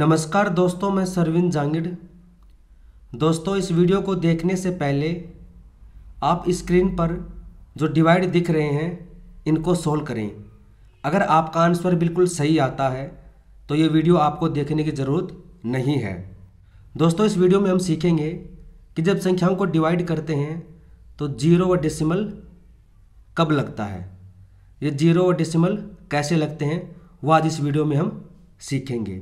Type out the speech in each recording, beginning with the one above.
नमस्कार दोस्तों मैं सरविन जांगिड़ दोस्तों इस वीडियो को देखने से पहले आप स्क्रीन पर जो डिवाइड दिख रहे हैं इनको सोल्व करें अगर आपका आंसर बिल्कुल सही आता है तो ये वीडियो आपको देखने की ज़रूरत नहीं है दोस्तों इस वीडियो में हम सीखेंगे कि जब संख्याओं को डिवाइड करते हैं तो जीरो व डेसिमल कब लगता है ये जीरो व डेसिमल कैसे लगते हैं वो आज इस वीडियो में हम सीखेंगे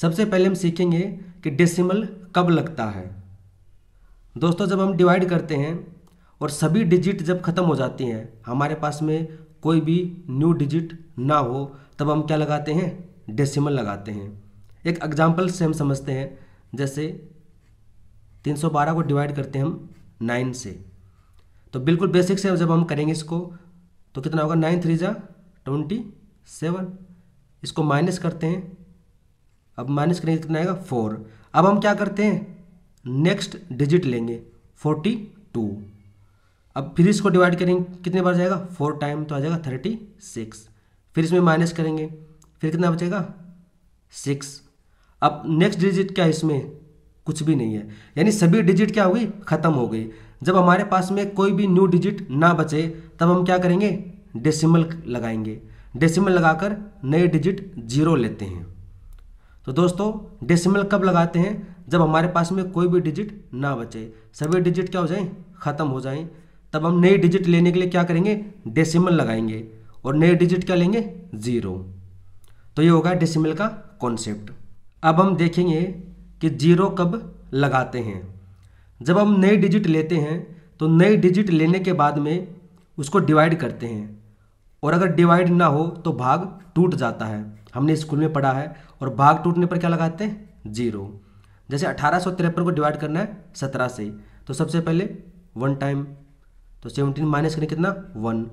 सबसे पहले हम सीखेंगे कि डेसिमल कब लगता है दोस्तों जब हम डिवाइड करते हैं और सभी डिजिट जब ख़त्म हो जाती हैं हमारे पास में कोई भी न्यू डिजिट ना हो तब हम क्या लगाते हैं डेसिमल लगाते हैं एक एग्जाम्पल से हम समझते हैं जैसे 312 को डिवाइड करते हैं हम नाइन से तो बिल्कुल बेसिक से जब हम करेंगे इसको तो कितना होगा नाइन थ्री जा ट्वेंटी सेवन इसको माइनस करते हैं अब माइनस करेंगे तो कितना आएगा फोर अब हम क्या करते हैं नेक्स्ट डिजिट लेंगे फोर्टी टू अब फिर इसको डिवाइड करेंगे कितने बार जाएगा फोर टाइम तो आ जाएगा थर्टी सिक्स फिर इसमें माइनस करेंगे फिर कितना बचेगा सिक्स अब नेक्स्ट डिजिट क्या है इसमें कुछ भी नहीं है यानी सभी डिजिट क्या हो गई ख़त्म हो गई जब हमारे पास में कोई भी न्यू डिजिट ना बचे तब हम क्या करेंगे डेसिमल लगाएंगे डेसिमल लगाकर नए डिजिट जीरो लेते हैं तो दोस्तों डेसिमल कब लगाते हैं जब हमारे पास में कोई भी डिजिट ना बचे सभी डिजिट क्या हो जाए ख़त्म हो जाए तब हम नई डिजिट लेने के लिए क्या करेंगे डेसिमल लगाएंगे और नए डिजिट क्या लेंगे ज़ीरो तो ये होगा डेसिमल का कॉन्सेप्ट अब हम देखेंगे कि जीरो कब लगाते हैं जब हम नई डिजिट लेते हैं तो नई डिजिट लेने के बाद में उसको डिवाइड करते हैं और अगर डिवाइड ना हो तो भाग टूट जाता है हमने स्कूल में पढ़ा है और भाग टूटने पर क्या लगाते हैं जीरो जैसे अठारह सौ तिरपन को डिवाइड करना है सत्रह से तो सबसे पहले वन टाइम तो सेवनटीन माइनस करें कितना वन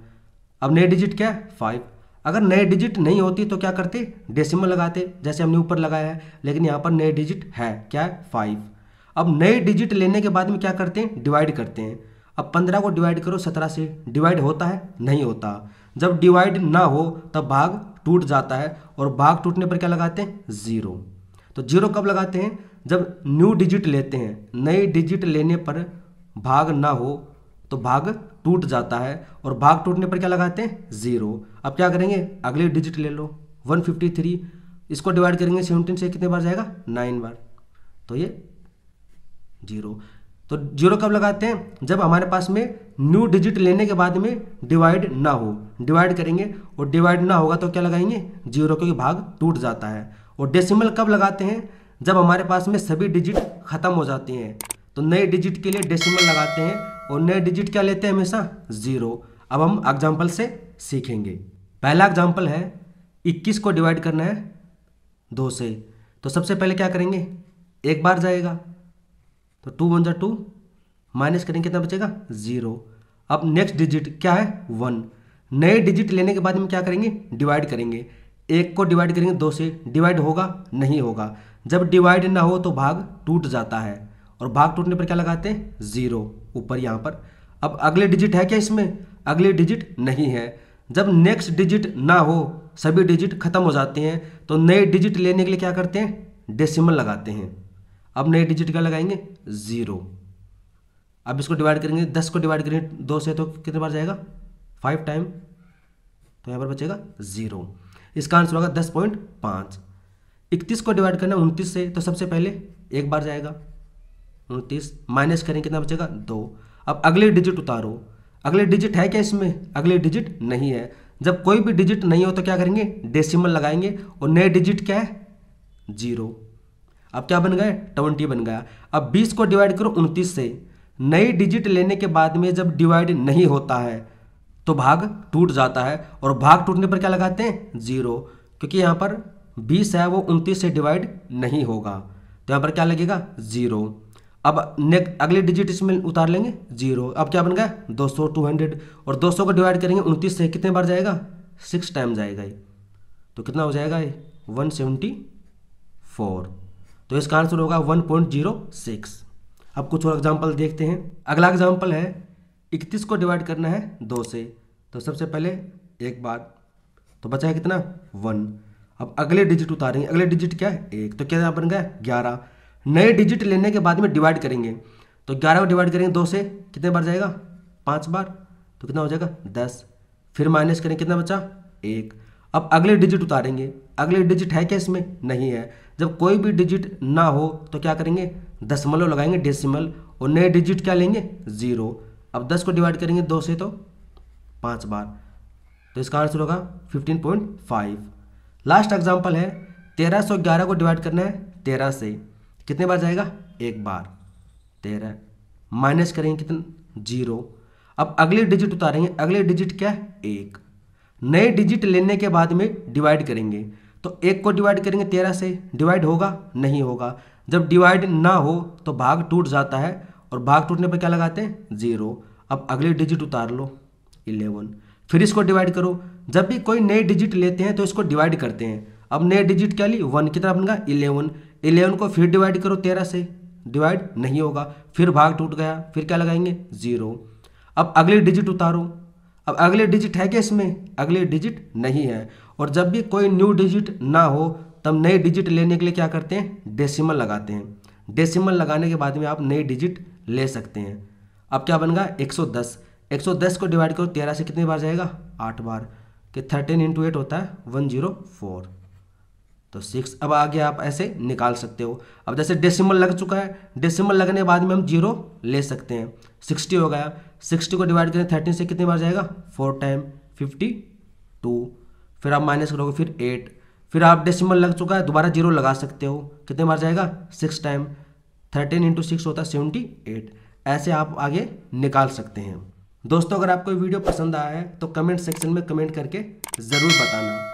अब नए डिजिट क्या है फाइव अगर नए डिजिट नहीं होती तो क्या करते डेसिमल लगाते जैसे हमने ऊपर लगाया है लेकिन यहाँ पर नए डिजिट है क्या है फाइव अब नए डिजिट लेने के बाद में क्या करते हैं डिवाइड करते हैं अब पंद्रह को डिवाइड करो सत्रह से डिवाइड होता है नहीं होता जब डिवाइड ना हो तब भाग टूट जाता है और भाग टूटने पर क्या लगाते हैं ज़ीरो तो जीरो कब लगाते हैं जब न्यू डिजिट लेते हैं नई डिजिट लेने पर भाग ना हो तो भाग टूट जाता है और भाग टूटने पर क्या लगाते हैं ज़ीरो अब क्या करेंगे अगले डिजिट ले लो 153 इसको डिवाइड करेंगे सेवनटीन से कितने बार जाएगा नाइन बार तो ये जीरो तो जीरो कब लगाते हैं जब हमारे पास में न्यू डिजिट लेने के बाद में डिवाइड ना हो डिवाइड करेंगे और डिवाइड ना होगा तो क्या लगाएंगे जीरो क्योंकि भाग टूट जाता है और डेसिमल कब लगाते हैं जब हमारे पास में सभी डिजिट खत्म हो जाती हैं तो नए डिजिट के लिए डेसिमल लगाते हैं और नए डिजिट क्या लेते हैं हमेशा ज़ीरो अब हम एग्जाम्पल से सीखेंगे पहला एग्जाम्पल है इक्कीस को डिवाइड करना है दो से तो सबसे पहले क्या करेंगे एक बार जाएगा तो टू वन जो टू माइनस करेंगे कितना बचेगा जीरो अब नेक्स्ट डिजिट क्या है वन नए डिजिट लेने के बाद हम क्या करेंगे डिवाइड करेंगे एक को डिवाइड करेंगे दो से डिवाइड होगा नहीं होगा जब डिवाइड ना हो तो भाग टूट जाता है और भाग टूटने पर क्या लगाते हैं ज़ीरो ऊपर यहाँ पर अब अगले डिजिट है क्या इसमें अगले डिजिट नहीं है जब नेक्स्ट डिजिट ना हो सभी डिजिट खत्म हो जाते हैं तो नए डिजिट लेने के लिए क्या करते हैं डेसिमल लगाते हैं अब नए डिजिट क्या लगाएंगे ज़ीरो अब इसको डिवाइड करेंगे दस को डिवाइड करेंगे दो से तो कितने बार जाएगा फाइव टाइम तो यहाँ पर बचेगा ज़ीरो इसका आंसर होगा दस पॉइंट पाँच इकतीस को डिवाइड करना उनतीस से तो सबसे पहले एक बार जाएगा उनतीस माइनस करेंगे कितना बचेगा दो अब अगले डिजिट उतारो अगले डिजिट है क्या इसमें अगले डिजिट नहीं है जब कोई भी डिजिट नहीं हो तो क्या करेंगे डेसिमल लगाएंगे और नए डिजिट क्या है जीरो अब क्या बन गए ट्वेंटी बन गया अब बीस को डिवाइड करो उनतीस से नई डिजिट लेने के बाद में जब डिवाइड नहीं होता है तो भाग टूट जाता है और भाग टूटने पर क्या लगाते हैं जीरो क्योंकि यहाँ पर बीस है वो उनतीस से डिवाइड नहीं होगा तो यहाँ पर क्या लगेगा जीरो अब नेक्स्ट अगली डिजिट इसमें उतार लेंगे जीरो अब क्या बन गया दो सौ टू हंड्रेड और दो सौ को डिवाइड करेंगे उनतीस से कितने बार जाएगा सिक्स टाइम जाएगा ये तो कितना हो जाएगा ये वन सेवेंटी फोर तो इसका आंसर होगा वन पॉइंट जीरो सिक्स अब कुछ और एग्जाम्पल देखते हैं अगला एग्जाम्पल है इकतीस को डिवाइड करना है दो से तो सबसे पहले एक बार तो बचा है कितना वन अब अगले डिजिट उतारेंगे अगले डिजिट क्या है एक तो क्या बन गया ग्यारह नए डिजिट लेने के बाद में डिवाइड करेंगे तो ग्यारह को डिवाइड करेंगे दो से कितने बार जाएगा पाँच बार तो कितना हो जाएगा दस फिर माइनस करेंगे कितना बचा एक अब अगले डिजिट उतारेंगे अगले डिजिट है क्या इसमें नहीं है जब कोई भी डिजिट ना हो तो क्या करेंगे दशमलव लगाएंगे डेसिमल और नए डिजिट क्या लेंगे जीरो अब दस को डिवाइड करेंगे दो से तो पाँच बार तो इसका आंसर होगा fifteen point five last example है तेरह सौ ग्यारह को डिवाइड करना है तेरह से कितने बार जाएगा एक बार तेरह माइनस करेंगे कितने जीरो अब अगले डिजिट उतारेंगे अगले डिजिट क्या है एक नए डिजिट लेने के बाद में डिवाइड करेंगे तो एक को डिवाइड करेंगे तेरह से डिवाइड होगा नहीं होगा जब डिवाइड ना हो तो भाग टूट जाता है और भाग टूटने पर क्या लगाते हैं जीरो अब अगली डिजिट उतार लो इलेवन फिर इसको डिवाइड करो जब भी कोई नए डिजिट लेते हैं तो इसको डिवाइड करते हैं अब नए डिजिट क्या ली वन कितना बनगा इलेवन इलेवन को फिर डिवाइड करो तेरह से डिवाइड नहीं होगा फिर भाग टूट गया फिर क्या लगाएंगे जीरो अब अगली डिजिट उतारो अब अगले डिजिट है क्या इसमें अगले डिजिट नहीं है और जब भी कोई न्यू डिजिट ना हो तब नए डिजिट लेने के लिए क्या करते हैं डेसिमल लगाते हैं डेसिमल लगाने के बाद में आप नए डिजिट ले सकते हैं अब क्या बन गया 110 110 को डिवाइड करो तेरह से कितनी बार जाएगा आठ बार कि थर्टीन इंटू एट होता है वन जीरो फोर तो सिक्स अब आगे आप ऐसे निकाल सकते हो अब जैसे डेसिमल लग चुका है डेसिमल लगने बाद में हम जीरो ले सकते हैं सिक्सटी हो गया सिक्सटी को डिवाइड करें थर्टीन से कितनी बार जाएगा फोर टाइम फिफ्टी टू फिर आप माइनस करोगे फिर एट फिर आप डेसिमल लग चुका है दोबारा जीरो लगा सकते हो कितने बार जाएगा six time thirteen into six होता है सेवेंटी एट ऐसे आप आगे निकाल सकते हैं दोस्तों अगर आपको वीडियो पसंद आया है तो कमेंट सेक्शन में कमेंट करके ज़रूर बताना